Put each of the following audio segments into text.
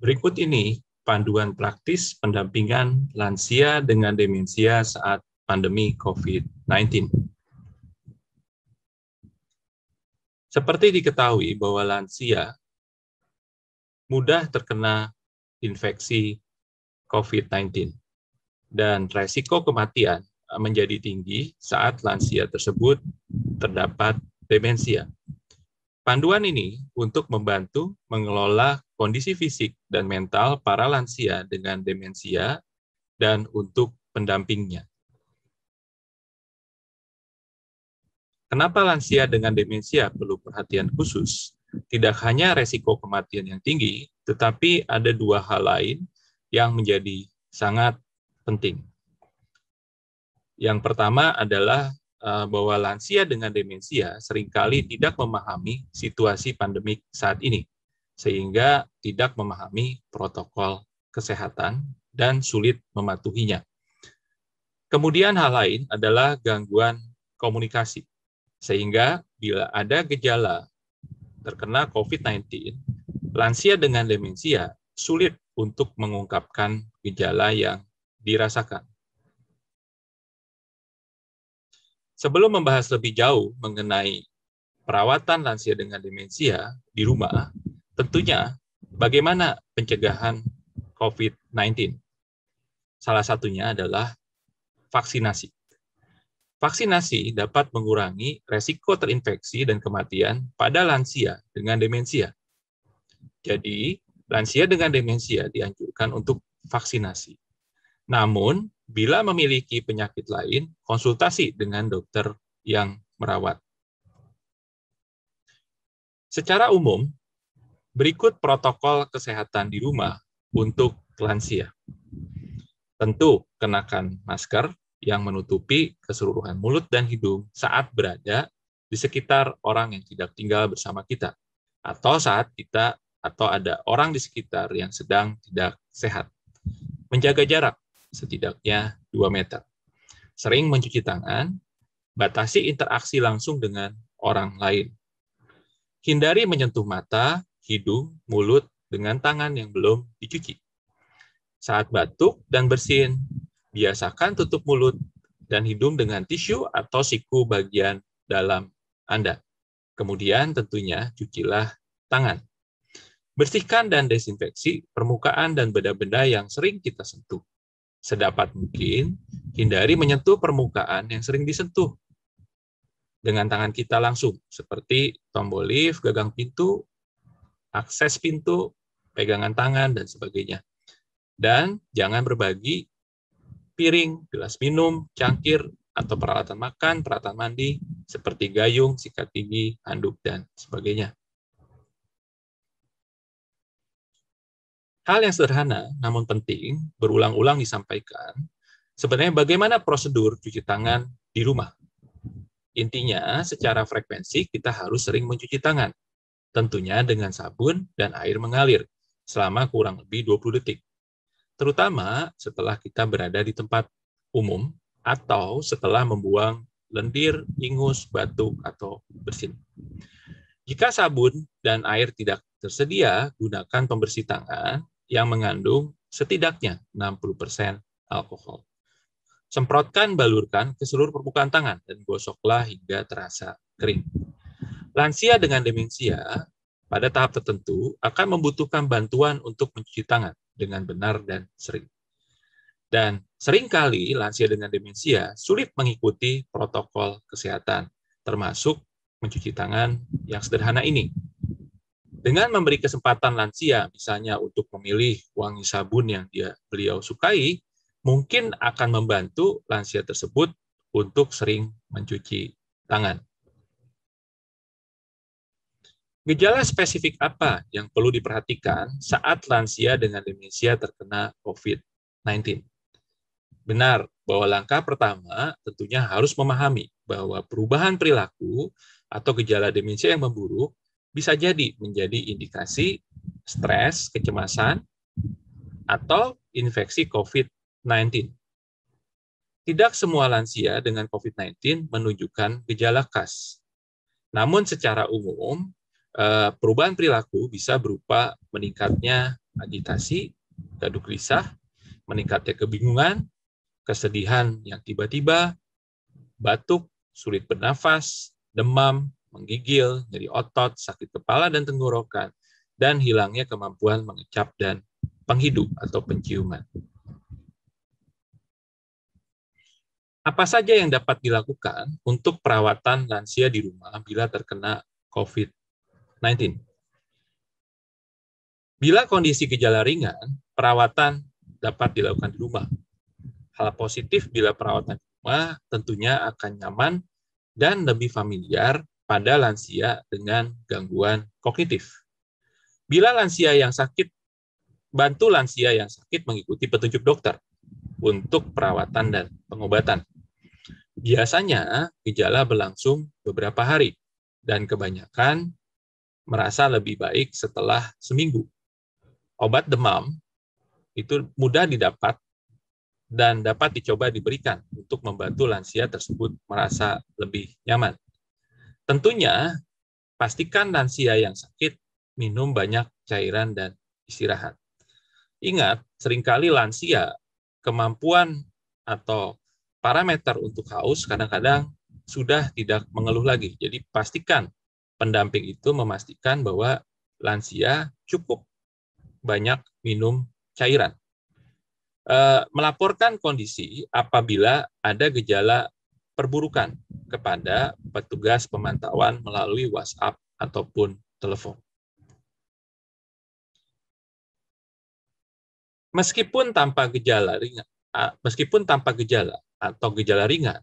Berikut ini panduan praktis pendampingan lansia dengan demensia saat pandemi COVID-19. Seperti diketahui bahwa lansia mudah terkena infeksi COVID-19 dan resiko kematian menjadi tinggi saat lansia tersebut terdapat demensia. Panduan ini untuk membantu mengelola kondisi fisik dan mental para lansia dengan demensia dan untuk pendampingnya. Kenapa lansia dengan demensia perlu perhatian khusus? Tidak hanya resiko kematian yang tinggi, tetapi ada dua hal lain yang menjadi sangat penting. Yang pertama adalah eh, bahwa lansia dengan demensia seringkali tidak memahami situasi pandemik saat ini sehingga tidak memahami protokol kesehatan dan sulit mematuhinya. Kemudian hal lain adalah gangguan komunikasi. Sehingga bila ada gejala terkena COVID-19, lansia dengan demensia sulit untuk mengungkapkan gejala yang dirasakan. Sebelum membahas lebih jauh mengenai perawatan lansia dengan demensia di rumah, Tentunya, bagaimana pencegahan COVID-19? Salah satunya adalah vaksinasi. Vaksinasi dapat mengurangi resiko terinfeksi dan kematian pada lansia dengan demensia. Jadi, lansia dengan demensia dianjurkan untuk vaksinasi. Namun, bila memiliki penyakit lain, konsultasi dengan dokter yang merawat. Secara umum, Berikut protokol kesehatan di rumah untuk lansia. Tentu kenakan masker yang menutupi keseluruhan mulut dan hidung saat berada di sekitar orang yang tidak tinggal bersama kita atau saat kita atau ada orang di sekitar yang sedang tidak sehat. Menjaga jarak setidaknya 2 meter. Sering mencuci tangan, batasi interaksi langsung dengan orang lain. Hindari menyentuh mata, hidung, mulut, dengan tangan yang belum dicuci. Saat batuk dan bersin, biasakan tutup mulut dan hidung dengan tisu atau siku bagian dalam Anda. Kemudian tentunya cucilah tangan. Bersihkan dan desinfeksi permukaan dan benda-benda yang sering kita sentuh. Sedapat mungkin, hindari menyentuh permukaan yang sering disentuh dengan tangan kita langsung, seperti tombol lift, gagang pintu, akses pintu, pegangan tangan, dan sebagainya. Dan jangan berbagi piring, gelas minum, cangkir, atau peralatan makan, peralatan mandi, seperti gayung, sikat gigi, handuk, dan sebagainya. Hal yang sederhana namun penting, berulang-ulang disampaikan, sebenarnya bagaimana prosedur cuci tangan di rumah. Intinya, secara frekuensi kita harus sering mencuci tangan, tentunya dengan sabun dan air mengalir selama kurang lebih 20 detik. Terutama setelah kita berada di tempat umum atau setelah membuang lendir, ingus, batuk, atau bersin. Jika sabun dan air tidak tersedia, gunakan pembersih tangan yang mengandung setidaknya 60% alkohol. Semprotkan, balurkan ke seluruh permukaan tangan dan gosoklah hingga terasa kering. Lansia dengan demensia pada tahap tertentu akan membutuhkan bantuan untuk mencuci tangan dengan benar dan sering. Dan seringkali lansia dengan demensia sulit mengikuti protokol kesehatan, termasuk mencuci tangan yang sederhana ini. Dengan memberi kesempatan lansia misalnya untuk memilih wangi sabun yang dia beliau sukai, mungkin akan membantu lansia tersebut untuk sering mencuci tangan. Gejala spesifik apa yang perlu diperhatikan saat lansia dengan demensia terkena COVID-19? Benar bahwa langkah pertama tentunya harus memahami bahwa perubahan perilaku atau gejala demensia yang memburuk bisa jadi menjadi indikasi stres, kecemasan, atau infeksi COVID-19. Tidak semua lansia dengan COVID-19 menunjukkan gejala khas. Namun secara umum, Eh, perubahan perilaku bisa berupa meningkatnya agitasi, gaduh gelisah, meningkatnya kebingungan, kesedihan yang tiba-tiba, batuk, sulit bernafas, demam, menggigil, nyeri otot, sakit kepala dan tenggorokan, dan hilangnya kemampuan mengecap dan penghidup atau penciuman. Apa saja yang dapat dilakukan untuk perawatan lansia di rumah bila terkena COVID-19? Bila kondisi gejala ringan, perawatan dapat dilakukan di rumah. Hal positif bila perawatan di rumah tentunya akan nyaman dan lebih familiar pada lansia dengan gangguan kognitif. Bila lansia yang sakit, bantu lansia yang sakit mengikuti petunjuk dokter untuk perawatan dan pengobatan. Biasanya gejala berlangsung beberapa hari dan kebanyakan merasa lebih baik setelah seminggu. Obat demam itu mudah didapat dan dapat dicoba diberikan untuk membantu lansia tersebut merasa lebih nyaman. Tentunya, pastikan lansia yang sakit minum banyak cairan dan istirahat. Ingat, seringkali lansia kemampuan atau parameter untuk haus kadang-kadang sudah tidak mengeluh lagi. Jadi pastikan pendamping itu memastikan bahwa lansia cukup banyak minum cairan. E, melaporkan kondisi apabila ada gejala perburukan kepada petugas pemantauan melalui WhatsApp ataupun telepon. Meskipun tanpa gejala ringan, meskipun tanpa gejala atau gejala ringan,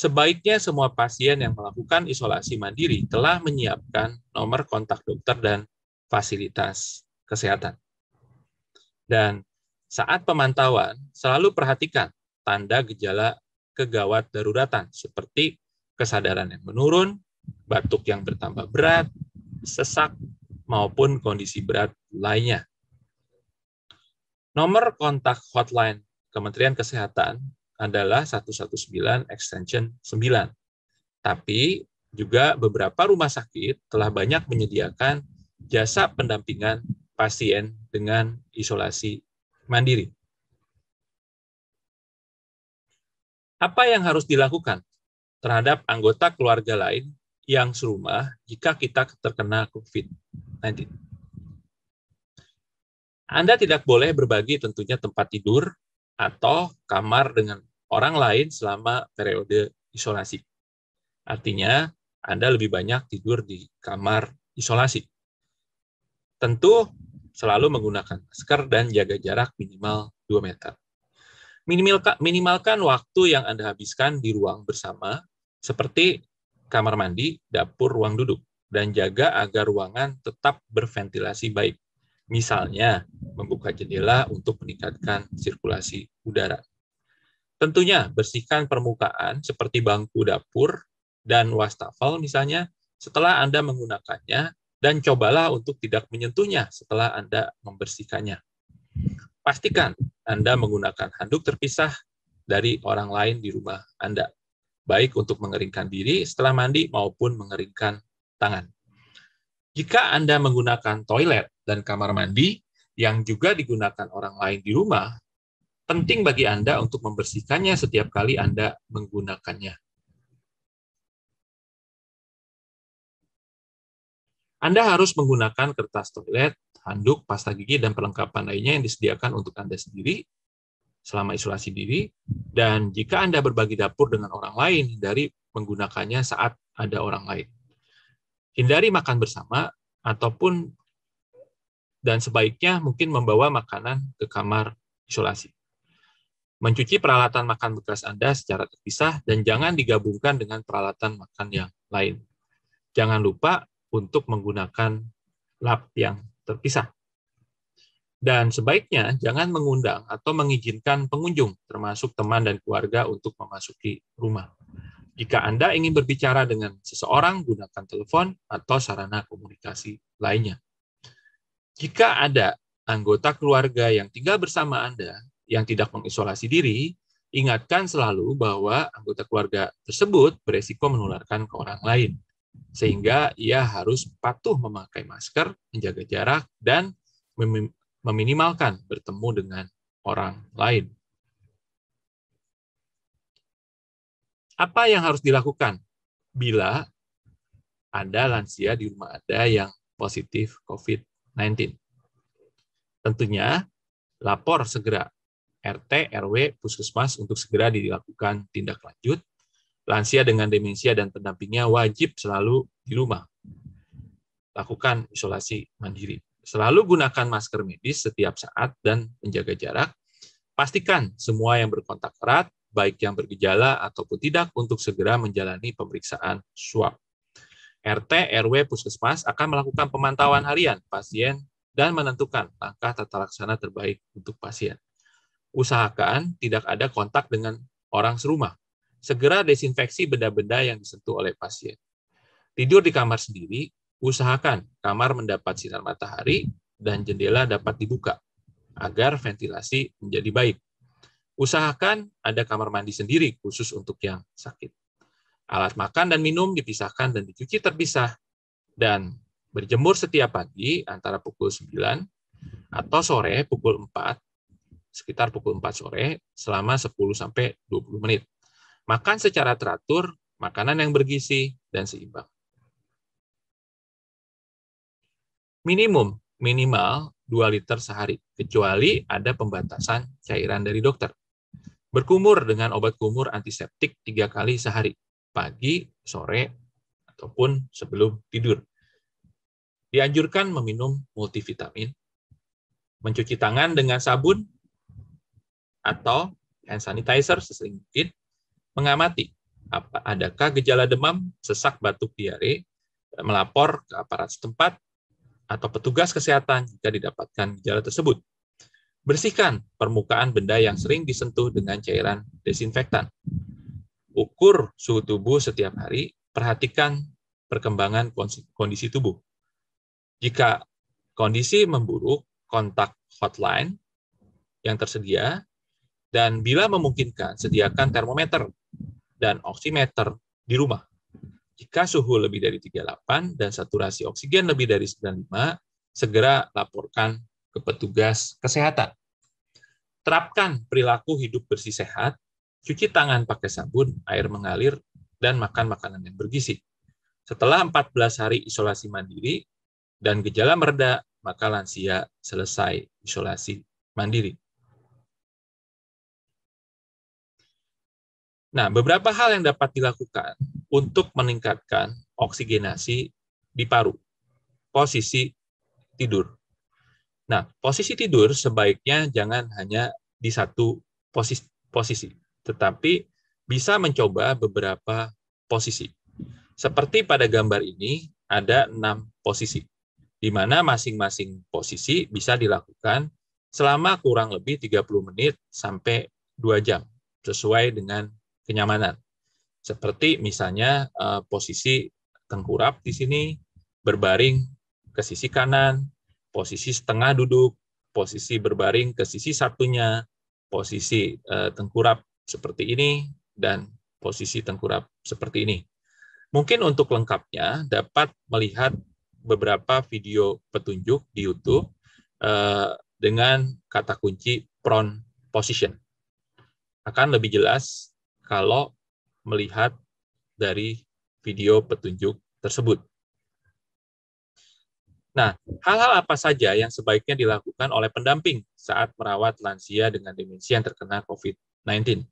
Sebaiknya semua pasien yang melakukan isolasi mandiri telah menyiapkan nomor kontak dokter dan fasilitas kesehatan. Dan saat pemantauan, selalu perhatikan tanda gejala kegawat daruratan seperti kesadaran yang menurun, batuk yang bertambah berat, sesak, maupun kondisi berat lainnya. Nomor kontak hotline Kementerian Kesehatan adalah 119 extension 9. Tapi juga beberapa rumah sakit telah banyak menyediakan jasa pendampingan pasien dengan isolasi mandiri. Apa yang harus dilakukan terhadap anggota keluarga lain yang serumah jika kita terkena COVID-19? Anda tidak boleh berbagi tentunya tempat tidur atau kamar dengan orang lain selama periode isolasi. Artinya, Anda lebih banyak tidur di kamar isolasi. Tentu selalu menggunakan masker dan jaga jarak minimal 2 meter. Minimalkan, minimalkan waktu yang Anda habiskan di ruang bersama, seperti kamar mandi, dapur, ruang duduk, dan jaga agar ruangan tetap berventilasi baik. Misalnya, membuka jendela untuk meningkatkan sirkulasi udara. Tentunya bersihkan permukaan seperti bangku dapur dan wastafel misalnya setelah Anda menggunakannya dan cobalah untuk tidak menyentuhnya setelah Anda membersihkannya. Pastikan Anda menggunakan handuk terpisah dari orang lain di rumah Anda, baik untuk mengeringkan diri setelah mandi maupun mengeringkan tangan. Jika Anda menggunakan toilet dan kamar mandi yang juga digunakan orang lain di rumah, penting bagi Anda untuk membersihkannya setiap kali Anda menggunakannya. Anda harus menggunakan kertas toilet, handuk, pasta gigi, dan perlengkapan lainnya yang disediakan untuk Anda sendiri selama isolasi diri. Dan jika Anda berbagi dapur dengan orang lain, hindari menggunakannya saat ada orang lain. Hindari makan bersama ataupun dan sebaiknya mungkin membawa makanan ke kamar isolasi. Mencuci peralatan makan bekas Anda secara terpisah dan jangan digabungkan dengan peralatan makan yang lain. Jangan lupa untuk menggunakan lap yang terpisah. Dan sebaiknya jangan mengundang atau mengizinkan pengunjung, termasuk teman dan keluarga, untuk memasuki rumah. Jika Anda ingin berbicara dengan seseorang, gunakan telepon atau sarana komunikasi lainnya. Jika ada anggota keluarga yang tinggal bersama Anda, yang tidak mengisolasi diri, ingatkan selalu bahwa anggota keluarga tersebut beresiko menularkan ke orang lain. Sehingga ia harus patuh memakai masker, menjaga jarak, dan meminimalkan bertemu dengan orang lain. Apa yang harus dilakukan bila anda lansia di rumah ada yang positif COVID-19? Tentunya, lapor segera RT, RW, puskesmas untuk segera dilakukan tindak lanjut. Lansia dengan demensia dan pendampingnya wajib selalu di rumah. Lakukan isolasi mandiri. Selalu gunakan masker medis setiap saat dan menjaga jarak. Pastikan semua yang berkontak erat, baik yang bergejala ataupun tidak, untuk segera menjalani pemeriksaan swab. RT, RW, puskesmas akan melakukan pemantauan harian pasien dan menentukan langkah tata laksana terbaik untuk pasien usahakan tidak ada kontak dengan orang serumah. Segera desinfeksi benda-benda yang disentuh oleh pasien. Tidur di kamar sendiri, usahakan kamar mendapat sinar matahari dan jendela dapat dibuka agar ventilasi menjadi baik. Usahakan ada kamar mandi sendiri khusus untuk yang sakit. Alat makan dan minum dipisahkan dan dicuci terpisah dan berjemur setiap pagi antara pukul 9 atau sore pukul 4 sekitar pukul 4 sore selama 10 sampai 20 menit. Makan secara teratur, makanan yang bergizi dan seimbang. Minimum minimal 2 liter sehari, kecuali ada pembatasan cairan dari dokter. Berkumur dengan obat kumur antiseptik tiga kali sehari, pagi, sore, ataupun sebelum tidur. Dianjurkan meminum multivitamin, mencuci tangan dengan sabun atau hand sanitizer sesering mungkin, mengamati apa, adakah gejala demam, sesak, batuk, diare, melapor ke aparat setempat atau petugas kesehatan jika didapatkan gejala tersebut. Bersihkan permukaan benda yang sering disentuh dengan cairan desinfektan. Ukur suhu tubuh setiap hari, perhatikan perkembangan kondisi tubuh. Jika kondisi memburuk, kontak hotline yang tersedia dan bila memungkinkan, sediakan termometer dan oximeter di rumah. Jika suhu lebih dari 38 dan saturasi oksigen lebih dari 95, segera laporkan ke petugas kesehatan. Terapkan perilaku hidup bersih sehat, cuci tangan pakai sabun, air mengalir, dan makan makanan yang bergizi. Setelah 14 hari isolasi mandiri dan gejala mereda, maka lansia selesai isolasi mandiri. Nah, beberapa hal yang dapat dilakukan untuk meningkatkan oksigenasi di paru. Posisi tidur. Nah, posisi tidur sebaiknya jangan hanya di satu posisi, posisi tetapi bisa mencoba beberapa posisi. Seperti pada gambar ini, ada enam posisi, di mana masing-masing posisi bisa dilakukan selama kurang lebih 30 menit sampai 2 jam, sesuai dengan kenyamanan. Seperti misalnya uh, posisi tengkurap di sini berbaring ke sisi kanan, posisi setengah duduk, posisi berbaring ke sisi satunya, posisi uh, tengkurap seperti ini dan posisi tengkurap seperti ini. Mungkin untuk lengkapnya dapat melihat beberapa video petunjuk di YouTube uh, dengan kata kunci prone position. Akan lebih jelas kalau melihat dari video petunjuk tersebut. Nah, hal-hal apa saja yang sebaiknya dilakukan oleh pendamping saat merawat lansia dengan demensia yang terkena COVID-19?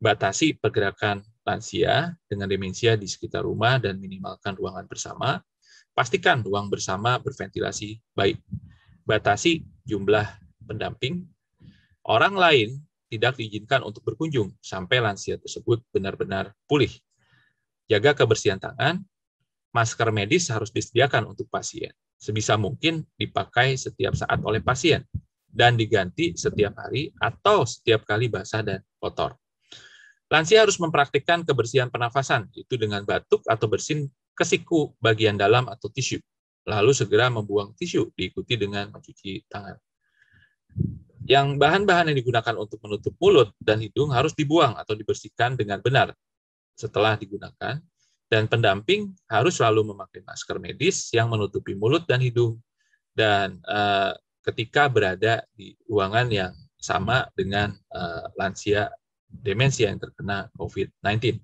Batasi pergerakan lansia dengan demensia di sekitar rumah dan minimalkan ruangan bersama. Pastikan ruang bersama berventilasi baik. Batasi jumlah pendamping. Orang lain tidak diizinkan untuk berkunjung sampai lansia tersebut benar-benar pulih. Jaga kebersihan tangan, masker medis harus disediakan untuk pasien. Sebisa mungkin dipakai setiap saat oleh pasien dan diganti setiap hari atau setiap kali basah dan kotor. Lansia harus mempraktikkan kebersihan pernafasan, itu dengan batuk atau bersin ke siku bagian dalam atau tisu. Lalu segera membuang tisu, diikuti dengan mencuci tangan yang bahan-bahan yang digunakan untuk menutup mulut dan hidung harus dibuang atau dibersihkan dengan benar setelah digunakan, dan pendamping harus selalu memakai masker medis yang menutupi mulut dan hidung, dan e, ketika berada di ruangan yang sama dengan e, lansia demensia yang terkena COVID-19.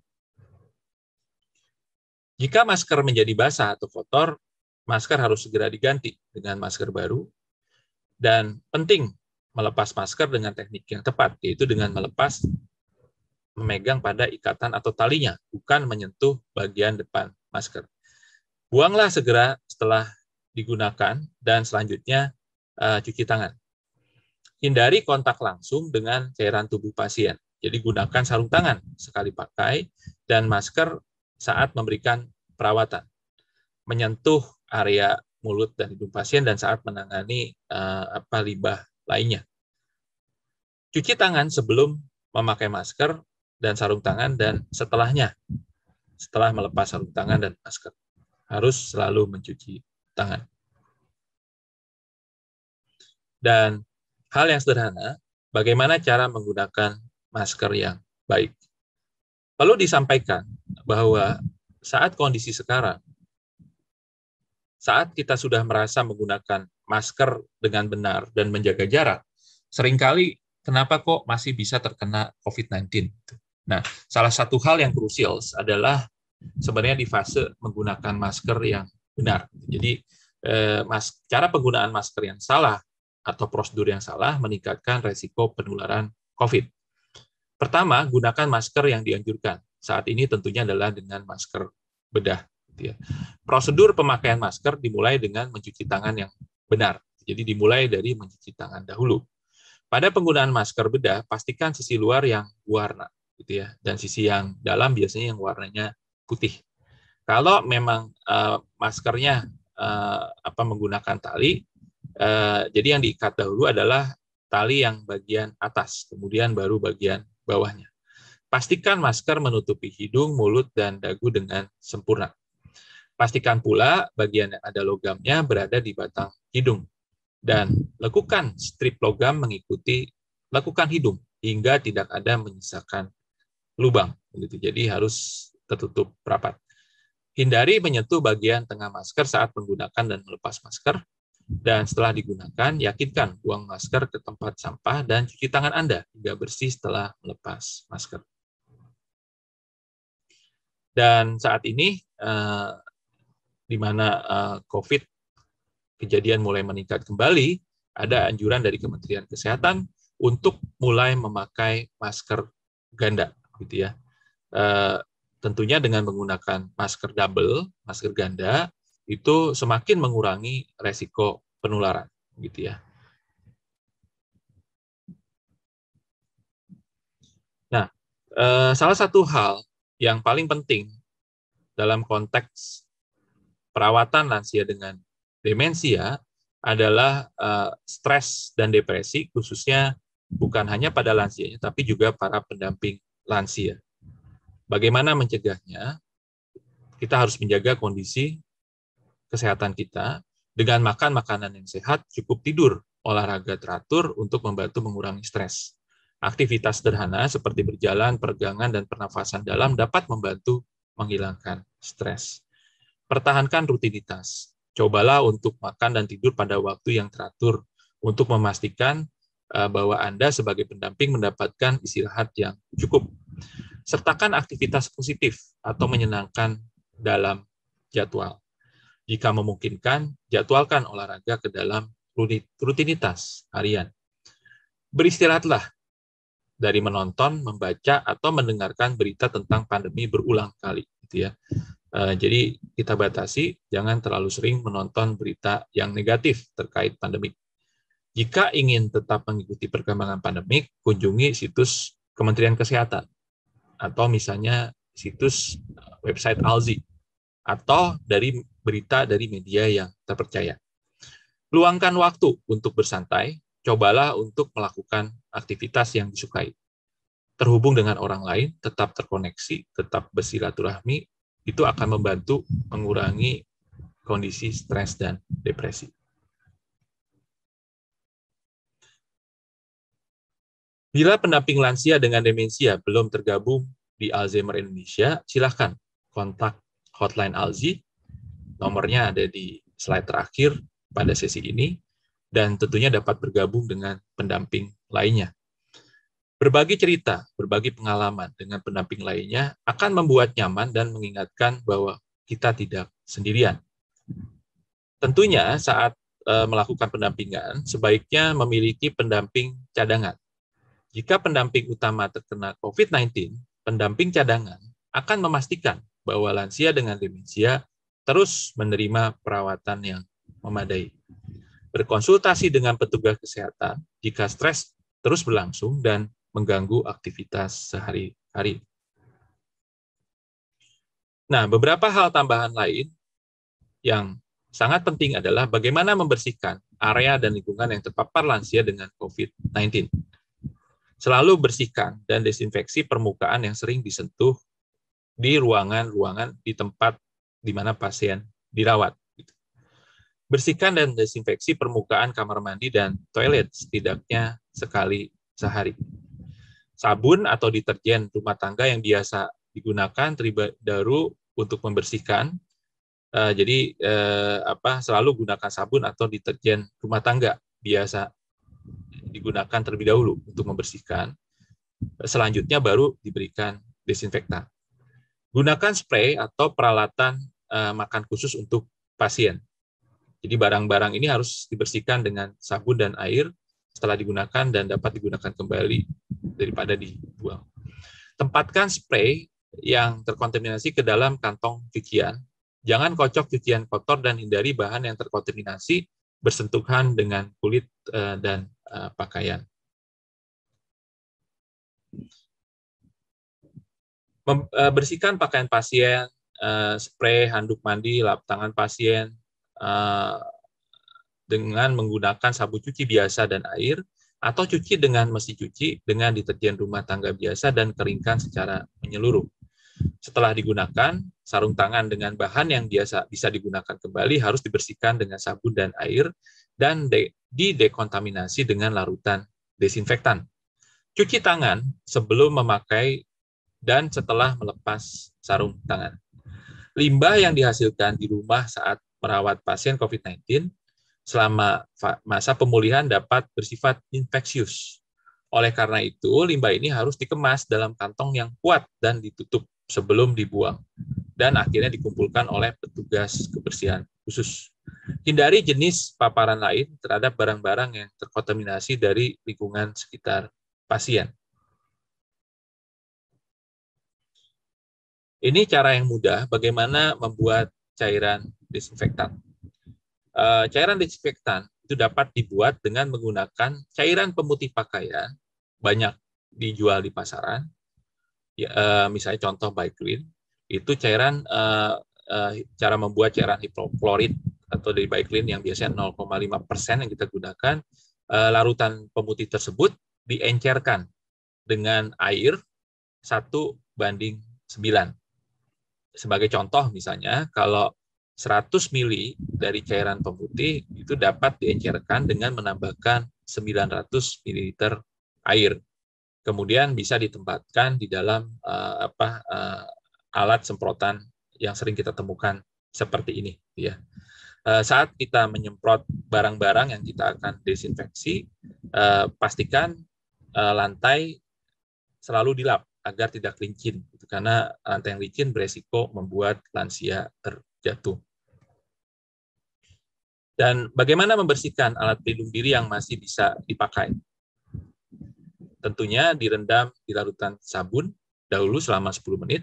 Jika masker menjadi basah atau kotor, masker harus segera diganti dengan masker baru, dan penting melepas masker dengan teknik yang tepat, yaitu dengan melepas memegang pada ikatan atau talinya, bukan menyentuh bagian depan masker. Buanglah segera setelah digunakan dan selanjutnya uh, cuci tangan. Hindari kontak langsung dengan cairan tubuh pasien. Jadi gunakan sarung tangan sekali pakai dan masker saat memberikan perawatan. Menyentuh area mulut dan hidung pasien dan saat menangani uh, apa libah lainnya. Cuci tangan sebelum memakai masker dan sarung tangan dan setelahnya. Setelah melepas sarung tangan dan masker. Harus selalu mencuci tangan. Dan hal yang sederhana, bagaimana cara menggunakan masker yang baik. Perlu disampaikan bahwa saat kondisi sekarang, saat kita sudah merasa menggunakan masker dengan benar dan menjaga jarak, seringkali kenapa kok masih bisa terkena COVID-19? Gitu. Nah, salah satu hal yang krusial adalah sebenarnya di fase menggunakan masker yang benar. Jadi, eh, cara penggunaan masker yang salah atau prosedur yang salah meningkatkan resiko penularan COVID. Pertama, gunakan masker yang dianjurkan. Saat ini tentunya adalah dengan masker bedah. Gitu ya. Prosedur pemakaian masker dimulai dengan mencuci tangan yang benar. Jadi dimulai dari mencuci tangan dahulu. Pada penggunaan masker bedah, pastikan sisi luar yang warna, gitu ya, dan sisi yang dalam biasanya yang warnanya putih. Kalau memang uh, maskernya uh, apa menggunakan tali, uh, jadi yang diikat dahulu adalah tali yang bagian atas, kemudian baru bagian bawahnya. Pastikan masker menutupi hidung, mulut, dan dagu dengan sempurna. Pastikan pula bagian yang ada logamnya berada di batang hidung dan lakukan strip logam mengikuti lakukan hidung hingga tidak ada menyisakan lubang. Gitu. Jadi harus tertutup rapat. Hindari menyentuh bagian tengah masker saat menggunakan dan melepas masker. Dan setelah digunakan, yakinkan buang masker ke tempat sampah dan cuci tangan Anda hingga bersih setelah melepas masker. Dan saat ini, eh, di mana eh, COVID kejadian mulai meningkat kembali, ada anjuran dari Kementerian Kesehatan untuk mulai memakai masker ganda, gitu ya. E, tentunya dengan menggunakan masker double, masker ganda, itu semakin mengurangi resiko penularan, gitu ya. Nah, e, salah satu hal yang paling penting dalam konteks perawatan lansia dengan demensia ya, adalah uh, stres dan depresi khususnya bukan hanya pada lansia tapi juga para pendamping lansia. Bagaimana mencegahnya? Kita harus menjaga kondisi kesehatan kita dengan makan makanan yang sehat, cukup tidur, olahraga teratur untuk membantu mengurangi stres. Aktivitas sederhana seperti berjalan, peregangan, dan pernafasan dalam dapat membantu menghilangkan stres. Pertahankan rutinitas Cobalah untuk makan dan tidur pada waktu yang teratur untuk memastikan eh, bahwa Anda sebagai pendamping mendapatkan istirahat yang cukup. Sertakan aktivitas positif atau menyenangkan dalam jadwal. Jika memungkinkan, jadwalkan olahraga ke dalam rutinitas harian. Beristirahatlah dari menonton, membaca, atau mendengarkan berita tentang pandemi berulang kali. Gitu ya. Eh, jadi kita batasi, jangan terlalu sering menonton berita yang negatif terkait pandemik. Jika ingin tetap mengikuti perkembangan pandemik, kunjungi situs Kementerian Kesehatan atau misalnya situs eh, website Alzi atau dari berita dari media yang terpercaya. Luangkan waktu untuk bersantai, cobalah untuk melakukan aktivitas yang disukai. Terhubung dengan orang lain, tetap terkoneksi, tetap bersilaturahmi, itu akan membantu mengurangi kondisi stres dan depresi. Bila pendamping lansia dengan demensia belum tergabung di Alzheimer Indonesia, silahkan kontak hotline Alzi. Nomornya ada di slide terakhir pada sesi ini, dan tentunya dapat bergabung dengan pendamping lainnya. Berbagi cerita, berbagi pengalaman dengan pendamping lainnya akan membuat nyaman dan mengingatkan bahwa kita tidak sendirian. Tentunya saat e, melakukan pendampingan, sebaiknya memiliki pendamping cadangan. Jika pendamping utama terkena COVID-19, pendamping cadangan akan memastikan bahwa lansia dengan demensia terus menerima perawatan yang memadai. Berkonsultasi dengan petugas kesehatan jika stres terus berlangsung dan mengganggu aktivitas sehari-hari. Nah, beberapa hal tambahan lain yang sangat penting adalah bagaimana membersihkan area dan lingkungan yang terpapar lansia dengan COVID-19. Selalu bersihkan dan desinfeksi permukaan yang sering disentuh di ruangan-ruangan di tempat di mana pasien dirawat. Bersihkan dan desinfeksi permukaan kamar mandi dan toilet setidaknya sekali sehari sabun atau deterjen rumah tangga yang biasa digunakan dahulu untuk membersihkan. Uh, jadi uh, apa selalu gunakan sabun atau deterjen rumah tangga biasa digunakan terlebih dahulu untuk membersihkan. Eh, selanjutnya baru diberikan desinfektan. Gunakan spray atau peralatan uh, makan khusus untuk pasien. Jadi barang-barang ini harus dibersihkan dengan sabun dan air setelah digunakan dan dapat digunakan kembali daripada dibuang. Tempatkan spray yang terkontaminasi ke dalam kantong cucian. Jangan kocok cucian kotor dan hindari bahan yang terkontaminasi bersentuhan dengan kulit eh, dan eh, pakaian. Eh, bersihkan pakaian pasien, spray handuk mandi, lap tangan pasien dengan menggunakan sabun cuci biasa dan air atau cuci dengan mesin cuci dengan deterjen rumah tangga biasa dan keringkan secara menyeluruh. Setelah digunakan, sarung tangan dengan bahan yang biasa bisa digunakan kembali harus dibersihkan dengan sabun dan air dan de didekontaminasi dengan larutan desinfektan. Cuci tangan sebelum memakai dan setelah melepas sarung tangan. Limbah yang dihasilkan di rumah saat merawat pasien COVID-19 selama masa pemulihan dapat bersifat infeksius. Oleh karena itu, limbah ini harus dikemas dalam kantong yang kuat dan ditutup sebelum dibuang dan akhirnya dikumpulkan oleh petugas kebersihan khusus. Hindari jenis paparan lain terhadap barang-barang yang terkontaminasi dari lingkungan sekitar pasien. Ini cara yang mudah bagaimana membuat cairan disinfektan. Eh, cairan disinfektan itu dapat dibuat dengan menggunakan cairan pemutih pakaian banyak dijual di pasaran. Ya, eh, misalnya contoh Biclean itu cairan eh, cara membuat cairan hipoklorit atau dari Biclean yang biasanya 0,5 persen yang kita gunakan larutan pemutih tersebut diencerkan dengan air satu banding 9. Sebagai contoh misalnya, kalau 100 mili dari cairan pemutih itu dapat diencerkan dengan menambahkan 900 ml air. Kemudian bisa ditempatkan di dalam uh, apa uh, alat semprotan yang sering kita temukan seperti ini ya. Uh, saat kita menyemprot barang-barang yang kita akan desinfeksi, uh, pastikan uh, lantai selalu dilap agar tidak licin, gitu. karena lantai yang licin beresiko membuat lansia terjatuh. Dan bagaimana membersihkan alat pelindung diri yang masih bisa dipakai? Tentunya direndam di larutan sabun dahulu selama 10 menit,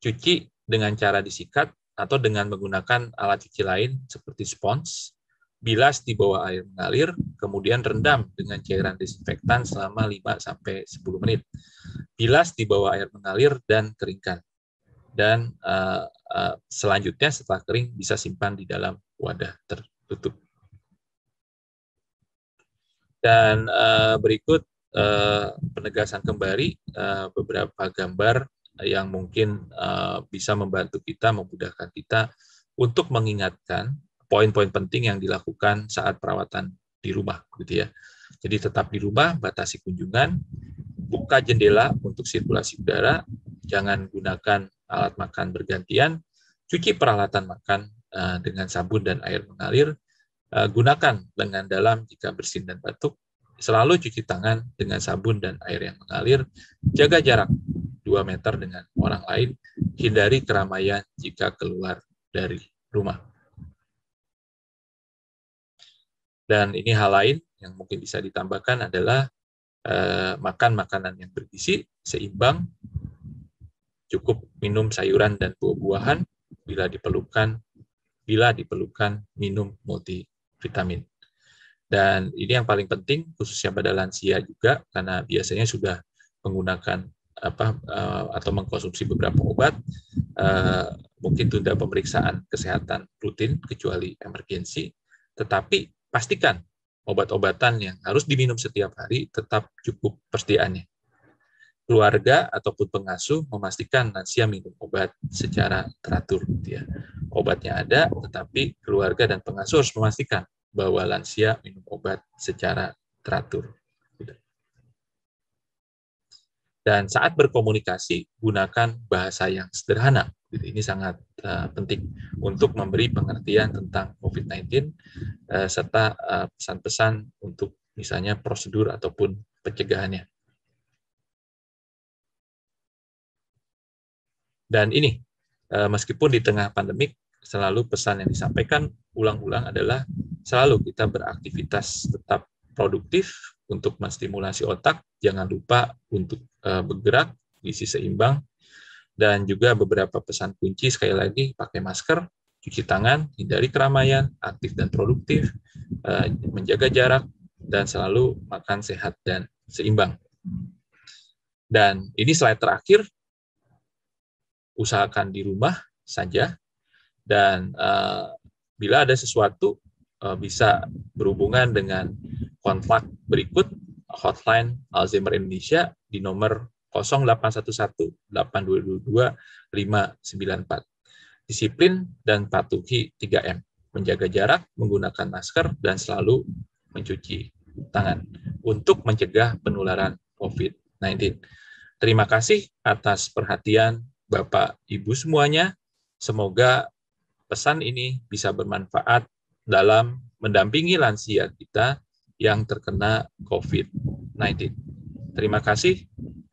cuci dengan cara disikat atau dengan menggunakan alat cuci lain seperti spons, bilas di bawah air mengalir, kemudian rendam dengan cairan disinfektan selama 5-10 menit. Bilas di bawah air mengalir dan keringkan. Dan uh, uh, selanjutnya setelah kering bisa simpan di dalam wadah ter tutup. Dan uh, berikut uh, penegasan kembali uh, beberapa gambar yang mungkin uh, bisa membantu kita, memudahkan kita untuk mengingatkan poin-poin penting yang dilakukan saat perawatan di rumah, gitu ya. Jadi tetap di rumah, batasi kunjungan, buka jendela untuk sirkulasi udara, jangan gunakan alat makan bergantian, cuci peralatan makan Eh, dengan sabun dan air mengalir. Eh, gunakan lengan dalam jika bersin dan batuk. Selalu cuci tangan dengan sabun dan air yang mengalir. Jaga jarak 2 meter dengan orang lain. Hindari keramaian jika keluar dari rumah. Dan ini hal lain yang mungkin bisa ditambahkan adalah eh, makan makanan yang bergizi, seimbang, cukup minum sayuran dan buah-buahan, bila diperlukan bila diperlukan minum multivitamin. Dan ini yang paling penting khususnya pada lansia juga karena biasanya sudah menggunakan apa eh, atau mengkonsumsi beberapa obat eh, mungkin tunda pemeriksaan kesehatan rutin kecuali emergensi tetapi pastikan obat-obatan yang harus diminum setiap hari tetap cukup persediaannya keluarga ataupun pengasuh memastikan lansia minum obat secara teratur. Gitu ya. Obatnya ada, tetapi keluarga dan pengasuh harus memastikan bahwa lansia minum obat secara teratur. Gitu. Dan saat berkomunikasi, gunakan bahasa yang sederhana. Gitu. Ini sangat eh, penting untuk memberi pengertian tentang COVID-19 eh, serta eh, pesan-pesan untuk misalnya prosedur ataupun pencegahannya. Dan ini, eh, meskipun di tengah pandemik, selalu pesan yang disampaikan ulang-ulang adalah selalu kita beraktivitas tetap produktif untuk menstimulasi otak, jangan lupa untuk eh, bergerak, gizi seimbang, dan juga beberapa pesan kunci sekali lagi pakai masker, cuci tangan, hindari keramaian, aktif dan produktif, eh, menjaga jarak, dan selalu makan sehat dan seimbang. Dan ini slide terakhir, usahakan di rumah saja dan uh, bila ada sesuatu uh, bisa berhubungan dengan kontak berikut hotline Alzheimer Indonesia di nomor 0811 822 594. Disiplin dan patuhi 3M, menjaga jarak, menggunakan masker, dan selalu mencuci tangan untuk mencegah penularan COVID-19. Terima kasih atas perhatian Bapak, Ibu semuanya. Semoga pesan ini bisa bermanfaat dalam mendampingi lansia kita yang terkena COVID-19. Terima kasih.